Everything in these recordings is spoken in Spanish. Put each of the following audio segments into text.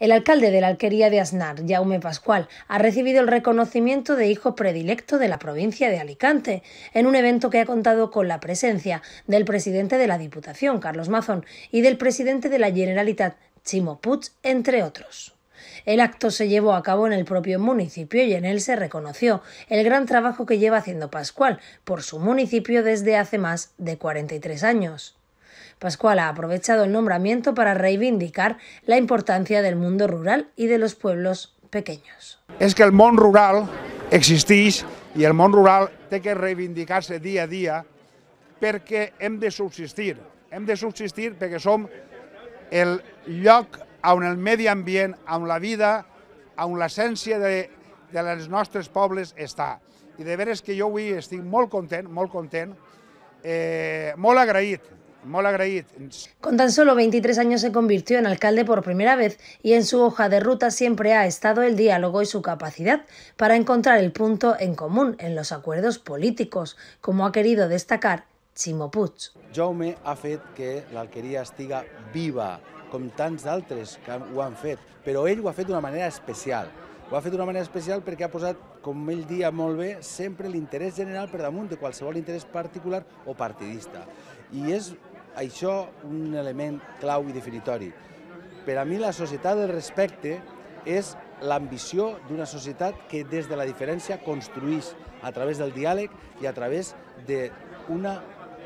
El alcalde de la alquería de Aznar, Jaume Pascual, ha recibido el reconocimiento de hijo predilecto de la provincia de Alicante, en un evento que ha contado con la presencia del presidente de la Diputación, Carlos Mazón, y del presidente de la Generalitat, Chimo Puig, entre otros. El acto se llevó a cabo en el propio municipio y en él se reconoció el gran trabajo que lleva haciendo Pascual por su municipio desde hace más de 43 años. Pascual ha aprovechado el nombramiento para reivindicar la importancia del mundo rural y de los pueblos pequeños. És que el món rural existeix i el món rural té que reivindicar-se dia a dia perquè hem de subsistir. Hem de subsistir perquè som el lloc on el medi ambient, on la vida, on l'essència de, de les nostres pobles està. I de veres que jo avui estic molt content, molt content, eh, molt agraït Con tan solo 23 años se convirtió en alcalde por primera vez y en su hoja de ruta siempre ha estado el diálogo y su capacidad para encontrar el punto en común en los acuerdos políticos, como ha querido destacar Chimo Puig. Jaume ha fet que alquería estiga viva, com tants d'altres que ho han fet, però ell ho ha fet d'una manera especial. Ho ha fet d'una manera especial perquè ha posat, com ell dia molt bé, sempre l'interès general per damunt de qualsevol interés particular o partidista. I és això un element clau i definitori. Per a mi la societat del respecte és l'ambició d'una societat que des de la diferència construís a través del diàleg i a través d'una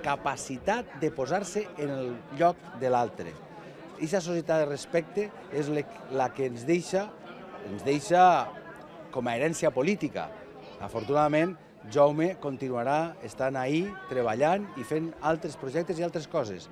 capacitat de posar-se en el lloc de l'altre. Aquesta societat de respecte és la que ens deixa, ens deixa com a herència política. Afortunadament, Jaume continuará están ahí treballant y hacen otros proyectos y otras cosas.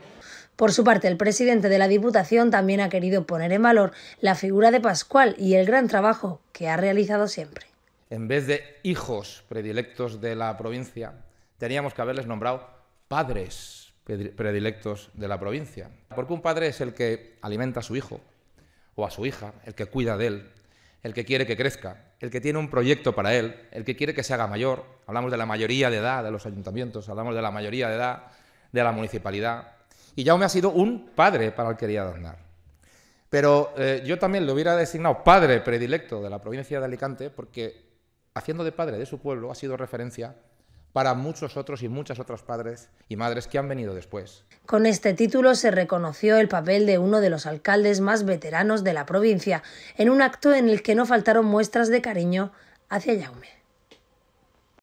Por su parte, el presidente de la Diputación también ha querido poner en valor la figura de Pascual y el gran trabajo que ha realizado siempre. En vez de hijos predilectos de la provincia, teníamos que haberles nombrado padres predilectos de la provincia. Porque un padre es el que alimenta a su hijo o a su hija, el que cuida de él, el que quiere que crezca, el que tiene un proyecto para él, el que quiere que se haga mayor. Hablamos de la mayoría de edad de los ayuntamientos, hablamos de la mayoría de edad de la municipalidad. Y Jaume ha sido un padre para el que quería adornar. Pero eh, yo también lo hubiera designado padre predilecto de la provincia de Alicante porque, haciendo de padre de su pueblo, ha sido referencia para muchos otros y muchas otras padres y madres que han venido después. Con este título se reconoció el papel de uno de los alcaldes más veteranos de la provincia, en un acto en el que no faltaron muestras de cariño hacia Jaume.